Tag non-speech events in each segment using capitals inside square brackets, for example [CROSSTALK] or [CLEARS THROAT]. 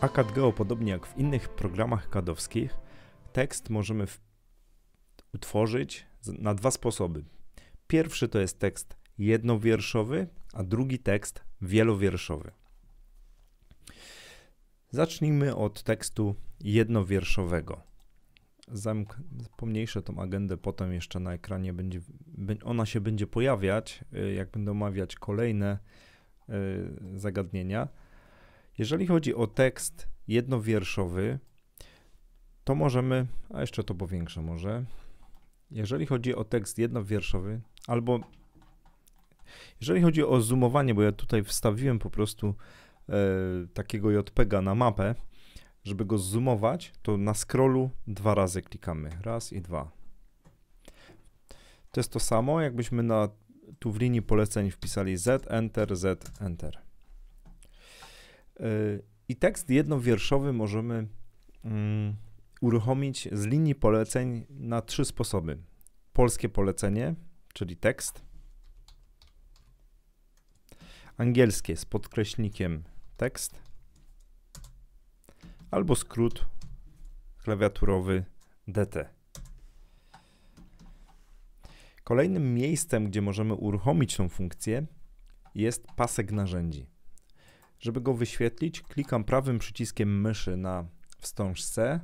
ACAD Geo, podobnie jak w innych programach kadowskich, tekst możemy utworzyć na dwa sposoby. Pierwszy to jest tekst jednowierszowy, a drugi tekst wielowierszowy. Zacznijmy od tekstu jednowierszowego. Zamk pomniejszę tą agendę, potem jeszcze na ekranie będzie, ona się będzie pojawiać, y, jak będę omawiać kolejne y, zagadnienia. Jeżeli chodzi o tekst jednowierszowy, to możemy, a jeszcze to powiększę może. Jeżeli chodzi o tekst jednowierszowy, albo jeżeli chodzi o zoomowanie, bo ja tutaj wstawiłem po prostu e, takiego JPEGa na mapę, żeby go zoomować, to na scrollu dwa razy klikamy. Raz i dwa. To jest to samo, jakbyśmy na, tu w linii poleceń wpisali Z, Enter, Z, Enter. I tekst jednowierszowy możemy mm, uruchomić z linii poleceń na trzy sposoby. Polskie polecenie, czyli tekst. Angielskie z podkreśnikiem tekst. Albo skrót klawiaturowy DT. Kolejnym miejscem, gdzie możemy uruchomić tą funkcję jest pasek narzędzi. Żeby go wyświetlić, klikam prawym przyciskiem myszy na wstążce,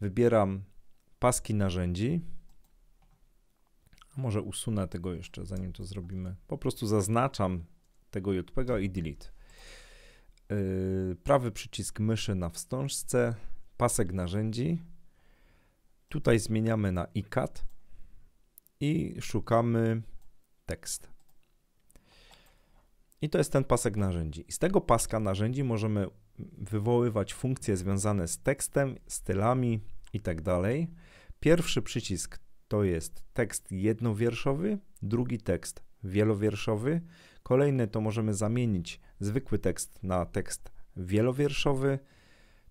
wybieram paski narzędzi. A może usunę tego jeszcze, zanim to zrobimy. Po prostu zaznaczam tego JPEGa i delete. Yy, prawy przycisk myszy na wstążce, pasek narzędzi. Tutaj zmieniamy na ICAT i szukamy tekst. I to jest ten pasek narzędzi. I z tego paska narzędzi możemy wywoływać funkcje związane z tekstem, stylami itd. Tak Pierwszy przycisk to jest tekst jednowierszowy, drugi tekst wielowierszowy. Kolejny to możemy zamienić zwykły tekst na tekst wielowierszowy.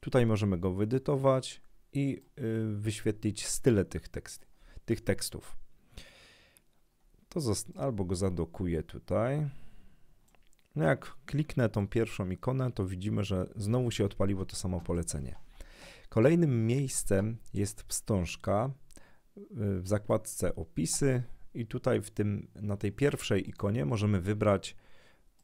Tutaj możemy go wyedytować i y, wyświetlić style tych, tekst, tych tekstów. To albo go zadokuję tutaj. No jak kliknę tą pierwszą ikonę, to widzimy, że znowu się odpaliło to samo polecenie. Kolejnym miejscem jest wstążka y, w zakładce opisy i tutaj w tym, na tej pierwszej ikonie możemy wybrać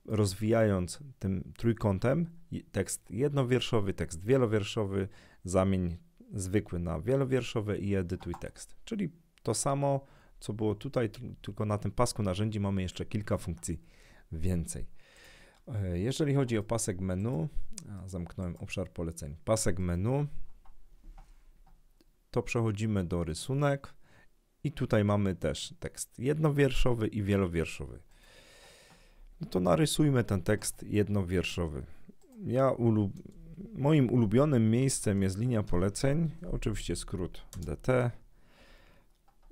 rozwijając tym trójkątem tekst jednowierszowy, tekst wielowierszowy, zamień zwykły na wielowierszowy i edytuj tekst. Czyli to samo, co było tutaj, tylko na tym pasku narzędzi mamy jeszcze kilka funkcji więcej. E, jeżeli chodzi o pasek menu, zamknąłem obszar poleceń. Pasek menu, to przechodzimy do rysunek i tutaj mamy też tekst jednowierszowy i wielowierszowy. No to narysujmy ten tekst jednowierszowy. Ja ulub... Moim ulubionym miejscem jest linia poleceń, oczywiście skrót DT.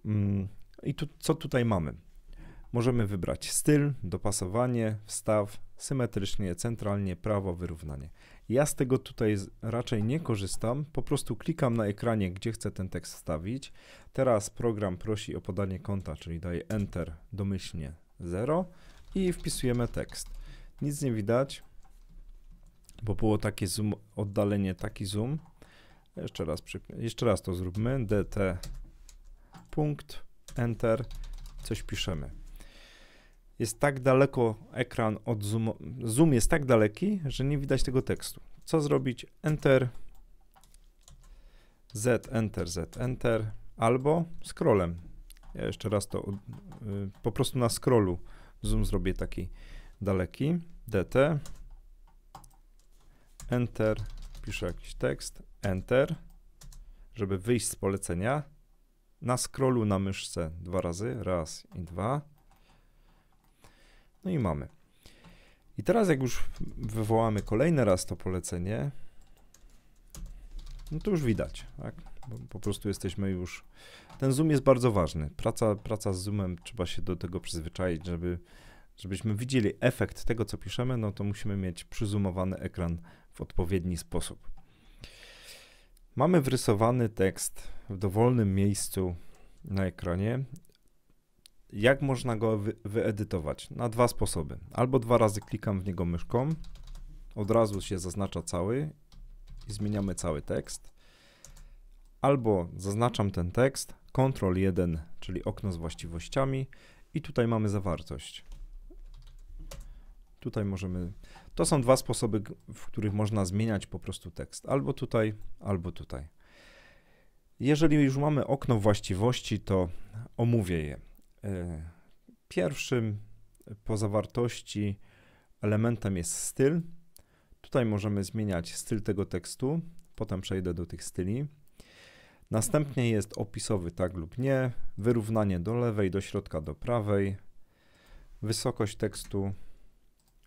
Mm, I tu, co tutaj mamy? Możemy wybrać styl, dopasowanie, wstaw, symetrycznie, centralnie, prawo, wyrównanie. Ja z tego tutaj raczej nie korzystam, po prostu klikam na ekranie, gdzie chcę ten tekst wstawić. Teraz program prosi o podanie konta, czyli daję Enter domyślnie 0 i wpisujemy tekst. Nic nie widać, bo było takie zoom, oddalenie, taki zoom. Jeszcze raz, jeszcze raz to zróbmy. DT punkt, Enter, coś piszemy jest tak daleko ekran od zoom, zoom jest tak daleki, że nie widać tego tekstu. Co zrobić? Enter, Z, Enter, Z, Enter, albo scrollem. Ja jeszcze raz to y, po prostu na scrollu zoom zrobię taki daleki. DT, Enter, piszę jakiś tekst, Enter, żeby wyjść z polecenia. Na scrollu na myszce dwa razy, raz i dwa no i mamy. I teraz jak już wywołamy kolejny raz to polecenie, no to już widać, tak? Bo po prostu jesteśmy już... Ten zoom jest bardzo ważny. Praca, praca z zoomem, trzeba się do tego przyzwyczaić, żeby, żebyśmy widzieli efekt tego, co piszemy, no to musimy mieć przyzumowany ekran w odpowiedni sposób. Mamy wrysowany tekst w dowolnym miejscu na ekranie jak można go wy wyedytować? Na dwa sposoby. Albo dwa razy klikam w niego myszką, od razu się zaznacza cały i zmieniamy cały tekst. Albo zaznaczam ten tekst, Ctrl 1, czyli okno z właściwościami i tutaj mamy zawartość. Tutaj możemy... To są dwa sposoby, w których można zmieniać po prostu tekst. Albo tutaj, albo tutaj. Jeżeli już mamy okno właściwości, to omówię je. E, pierwszym po zawartości elementem jest styl. Tutaj możemy zmieniać styl tego tekstu, potem przejdę do tych styli. Następnie jest opisowy tak lub nie, wyrównanie do lewej, do środka, do prawej, wysokość tekstu,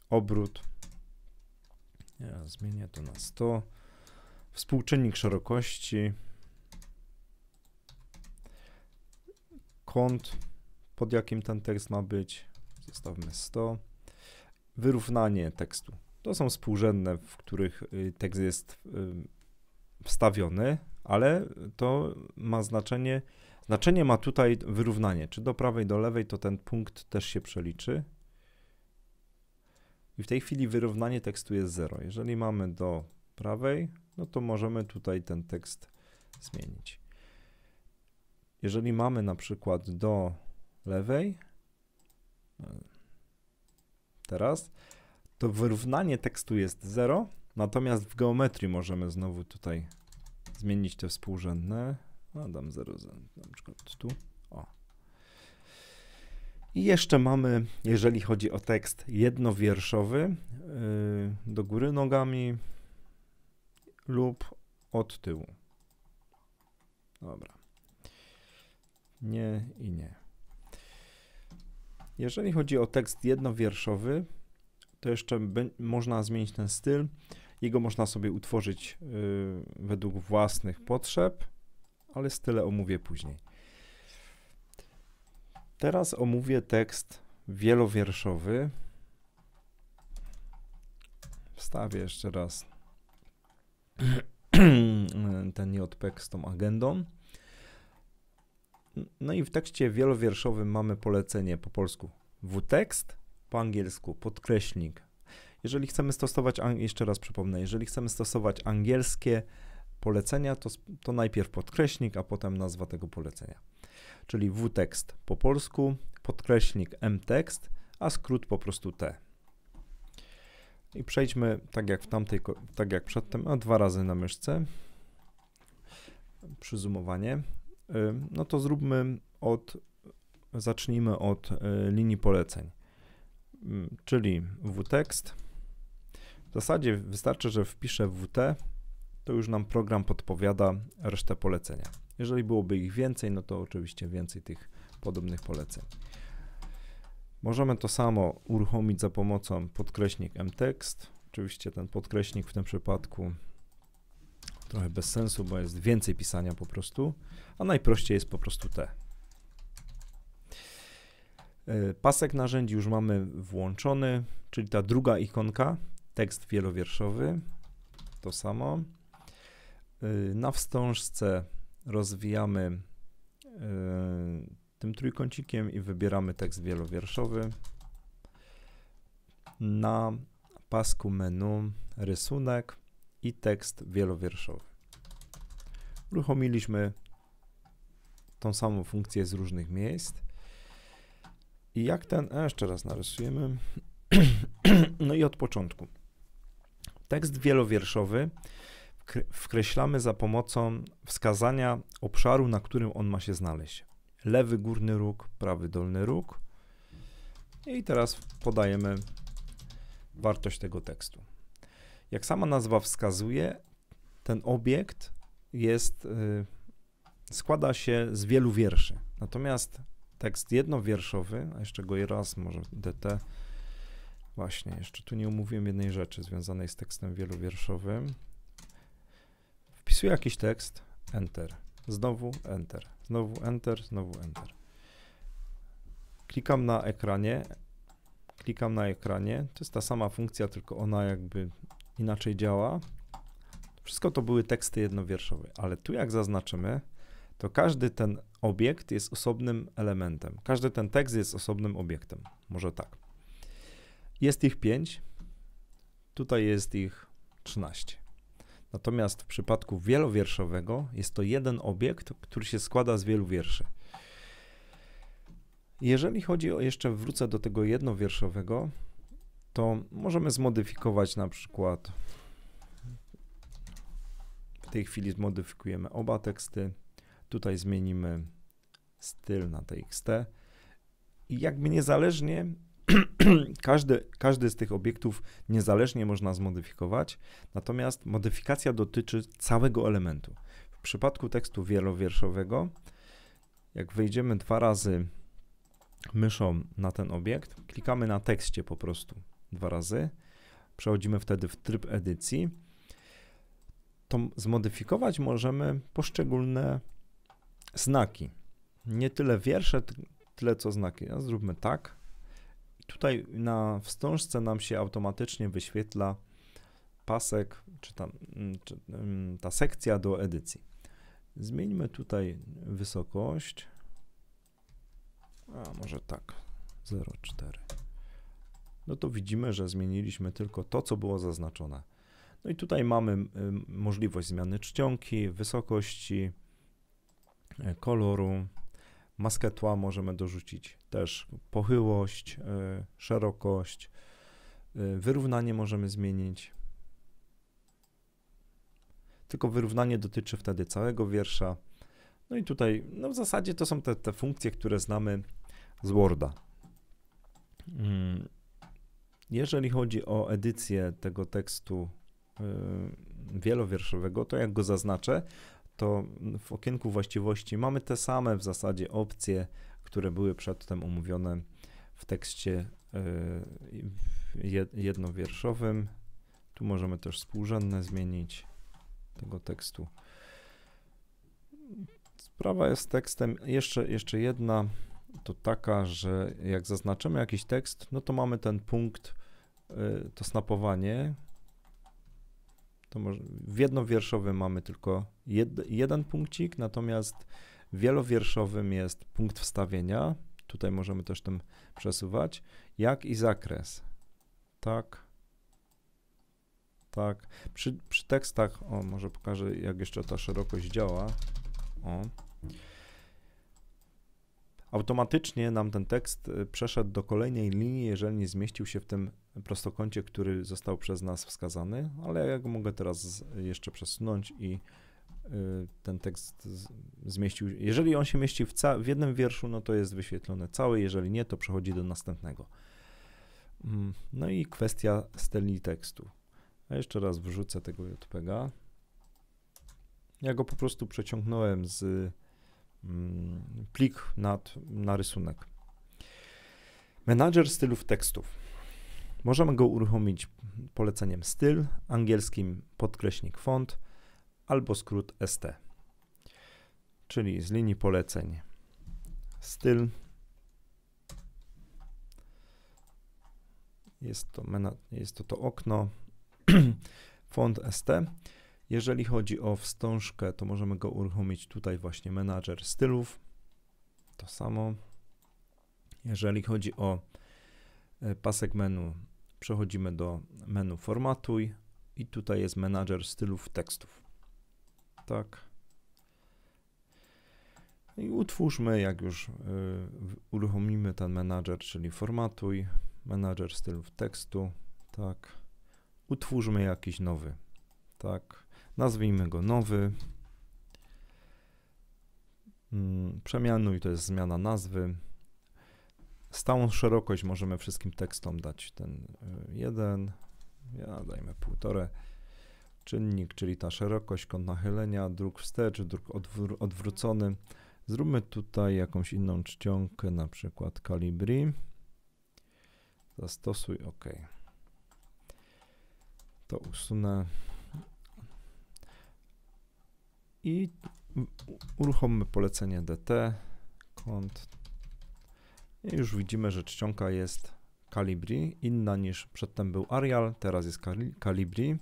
obrót. Ja zmienię to na 100. Współczynnik szerokości, kąt pod jakim ten tekst ma być, zostawmy 100, wyrównanie tekstu. To są współrzędne, w których y, tekst jest y, wstawiony, ale to ma znaczenie, znaczenie ma tutaj wyrównanie, czy do prawej, do lewej, to ten punkt też się przeliczy. I w tej chwili wyrównanie tekstu jest 0. Jeżeli mamy do prawej, no to możemy tutaj ten tekst zmienić. Jeżeli mamy na przykład do lewej, teraz, to wyrównanie tekstu jest 0, natomiast w geometrii możemy znowu tutaj zmienić te współrzędne. No, dam 0, na przykład tu. O. I jeszcze mamy, jeżeli chodzi o tekst jednowierszowy, yy, do góry nogami lub od tyłu. Dobra. Nie i nie. Jeżeli chodzi o tekst jednowierszowy, to jeszcze można zmienić ten styl. Jego można sobie utworzyć yy, według własnych potrzeb, ale style omówię później. Teraz omówię tekst wielowierszowy. Wstawię jeszcze raz [CLEARS THROAT] ten JPEG z tą agendą. No i w tekście wielowierszowym mamy polecenie po polsku w tekst po angielsku podkreśnik. Jeżeli chcemy stosować, jeszcze raz przypomnę, jeżeli chcemy stosować angielskie polecenia, to, to najpierw podkreśnik, a potem nazwa tego polecenia. Czyli w tekst po polsku, m mtekst, a skrót po prostu T. I przejdźmy tak jak w tamtej, tak jak przedtem, a dwa razy na myszce. Przyzumowanie no to zróbmy od, zacznijmy od y, linii poleceń, czyli wtext. W zasadzie wystarczy, że wpiszę wt, to już nam program podpowiada resztę polecenia. Jeżeli byłoby ich więcej, no to oczywiście więcej tych podobnych poleceń. Możemy to samo uruchomić za pomocą podkreśnik mtext. Oczywiście ten podkreśnik w tym przypadku trochę bez sensu, bo jest więcej pisania po prostu, a najprościej jest po prostu T. E, pasek narzędzi już mamy włączony, czyli ta druga ikonka, tekst wielowierszowy, to samo. E, na wstążce rozwijamy e, tym trójkącikiem i wybieramy tekst wielowierszowy. Na pasku menu rysunek i tekst wielowierszowy. Uruchomiliśmy tą samą funkcję z różnych miejsc. I jak ten, jeszcze raz narysujemy, [CLEARS THROAT] no i od początku. Tekst wielowierszowy wkreślamy za pomocą wskazania obszaru, na którym on ma się znaleźć. Lewy górny róg, prawy dolny róg. I teraz podajemy wartość tego tekstu. Jak sama nazwa wskazuje, ten obiekt jest, y, składa się z wielu wierszy. Natomiast tekst jednowierszowy, a jeszcze go i raz może DT, właśnie, jeszcze tu nie umówiłem jednej rzeczy związanej z tekstem wielowierszowym. Wpisuję jakiś tekst, Enter, znowu Enter, znowu Enter, znowu Enter. Klikam na ekranie, klikam na ekranie, to jest ta sama funkcja, tylko ona jakby inaczej działa. Wszystko to były teksty jednowierszowe, ale tu jak zaznaczymy, to każdy ten obiekt jest osobnym elementem. Każdy ten tekst jest osobnym obiektem. Może tak. Jest ich 5, tutaj jest ich 13. Natomiast w przypadku wielowierszowego jest to jeden obiekt, który się składa z wielu wierszy. Jeżeli chodzi o, jeszcze wrócę do tego jednowierszowego, to możemy zmodyfikować na przykład. W tej chwili zmodyfikujemy oba teksty. Tutaj zmienimy styl na TXT. I jakby niezależnie, [CLEARS THROAT] każdy, każdy z tych obiektów niezależnie można zmodyfikować, natomiast modyfikacja dotyczy całego elementu. W przypadku tekstu wielowierszowego, jak wejdziemy dwa razy myszą na ten obiekt, klikamy na tekście po prostu dwa razy. Przechodzimy wtedy w tryb edycji. To zmodyfikować możemy poszczególne znaki. Nie tyle wiersze, tyle co znaki. No, zróbmy tak. Tutaj na wstążce nam się automatycznie wyświetla pasek, czy, tam, mm, czy mm, ta sekcja do edycji. Zmieńmy tutaj wysokość. A może tak, 0,4 no to widzimy, że zmieniliśmy tylko to, co było zaznaczone. No i tutaj mamy możliwość zmiany czcionki, wysokości, e, koloru. Maskę tła możemy dorzucić też pochyłość, e, szerokość, e, wyrównanie możemy zmienić. Tylko wyrównanie dotyczy wtedy całego wiersza. No i tutaj, no w zasadzie to są te, te funkcje, które znamy z Worda. Mm. Jeżeli chodzi o edycję tego tekstu y, wielowierszowego, to jak go zaznaczę, to w okienku właściwości mamy te same w zasadzie opcje, które były przedtem omówione w tekście y, jednowierszowym. Tu możemy też współrzędne zmienić tego tekstu. Sprawa jest z tekstem jeszcze, jeszcze jedna, to taka, że jak zaznaczymy jakiś tekst, no to mamy ten punkt Y, to snapowanie, to może, w jednowierszowym mamy tylko jed, jeden punkcik, natomiast w wielowierszowym jest punkt wstawienia, tutaj możemy też tym przesuwać, jak i zakres. Tak, tak. Przy, przy tekstach, o może pokażę jak jeszcze ta szerokość działa. O automatycznie nam ten tekst y, przeszedł do kolejnej linii, jeżeli nie zmieścił się w tym prostokącie, który został przez nas wskazany, ale ja go mogę teraz jeszcze przesunąć i y, ten tekst zmieścił. Jeżeli on się mieści w, w jednym wierszu, no to jest wyświetlone cały, jeżeli nie, to przechodzi do następnego. Mm, no i kwestia steli tekstu. A jeszcze raz wrzucę tego JPEGa. Ja go po prostu przeciągnąłem z Mm, plik nad, na rysunek. Menadżer stylów tekstów. Możemy go uruchomić poleceniem styl, angielskim podkreśnik font albo skrót ST. Czyli z linii poleceń styl. Jest to, jest to, to okno [CLEARS THROAT] font ST. Jeżeli chodzi o wstążkę, to możemy go uruchomić tutaj właśnie menadżer stylów. To samo. Jeżeli chodzi o e, pasek menu, przechodzimy do menu formatuj i tutaj jest menadżer stylów tekstów. Tak. I utwórzmy, jak już y, uruchomimy ten menadżer, czyli formatuj, menadżer stylów tekstu, tak. Utwórzmy jakiś nowy, tak. Nazwijmy go nowy. Mm, Przemianuj to jest zmiana nazwy. Stałą szerokość możemy wszystkim tekstom dać ten y, jeden, ja dajmy półtore. Czynnik, czyli ta szerokość, kąt nachylenia, druk wstecz, druk odwr odwrócony. Zróbmy tutaj jakąś inną czcionkę, na przykład kalibri. Zastosuj OK. To usunę i uruchommy polecenie dt kont i już widzimy, że czcionka jest Calibri, inna niż przedtem był Arial, teraz jest Calibri.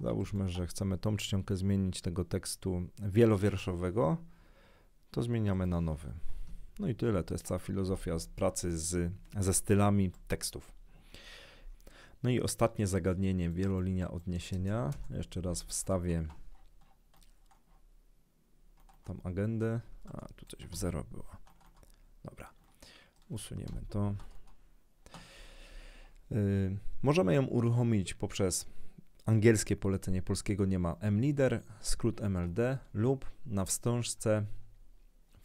Załóżmy, że chcemy tą czcionkę zmienić tego tekstu wielowierszowego, to zmieniamy na nowy. No i tyle, to jest cała filozofia z pracy z, ze stylami tekstów. No i ostatnie zagadnienie, wielolinia odniesienia. Jeszcze raz wstawię tam agendę. A, tu coś w zero było. Dobra, usuniemy to. Yy, możemy ją uruchomić poprzez angielskie polecenie polskiego nie ma mlider, skrót mld lub na wstążce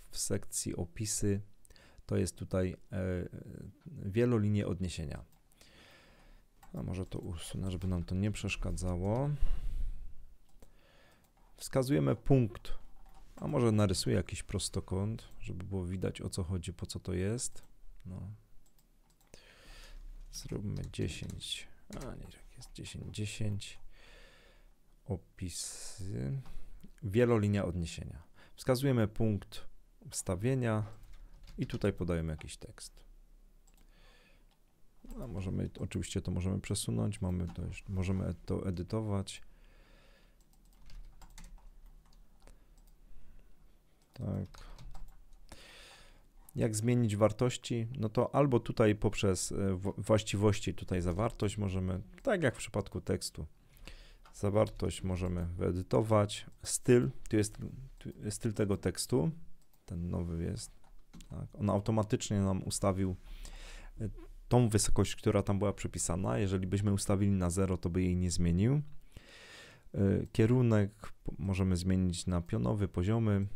w sekcji opisy to jest tutaj yy, wielolinie odniesienia. A może to usunę, żeby nam to nie przeszkadzało. Wskazujemy punkt a może narysuję jakiś prostokąt, żeby było widać o co chodzi, po co to jest. No. Zróbmy 10. A nie, jak jest 10, 10. Opisy. Wielolinia odniesienia. Wskazujemy punkt wstawienia i tutaj podajemy jakiś tekst. A no, możemy, oczywiście to możemy przesunąć, mamy to, możemy to edytować. Tak. Jak zmienić wartości? No to albo tutaj poprzez e, właściwości, tutaj zawartość możemy, tak jak w przypadku tekstu, zawartość możemy wyedytować, styl, tu jest styl tego tekstu, ten nowy jest, tak. on automatycznie nam ustawił e, tą wysokość, która tam była przypisana. Jeżeli byśmy ustawili na 0, to by jej nie zmienił. E, kierunek możemy zmienić na pionowy, poziomy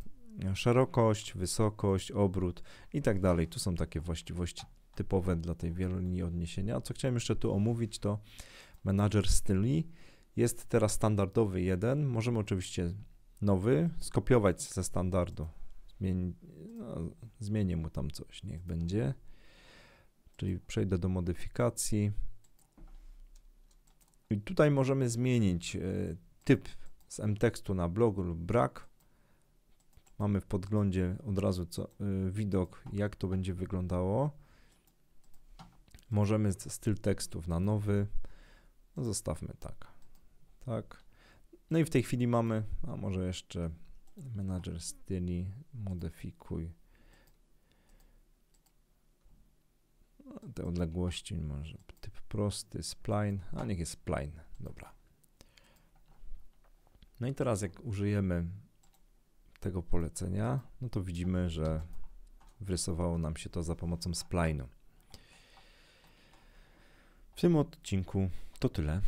szerokość, wysokość, obrót i tak dalej. Tu są takie właściwości typowe dla tej wielolinii odniesienia. A co chciałem jeszcze tu omówić, to menadżer styli jest teraz standardowy jeden. Możemy oczywiście nowy skopiować ze standardu. Zmieni, no, zmienię mu tam coś, niech będzie. Czyli przejdę do modyfikacji. I tutaj możemy zmienić y, typ z mtekstu na blog lub brak Mamy w podglądzie od razu co, y, widok, jak to będzie wyglądało. Możemy styl tekstów na nowy. No zostawmy tak. Tak. No i w tej chwili mamy, a może jeszcze menadżer styli, modyfikuj. No, te odległości, może typ prosty, spline, a niech jest spline, dobra. No i teraz jak użyjemy tego polecenia, no to widzimy, że wrysowało nam się to za pomocą splinu. W tym odcinku to tyle.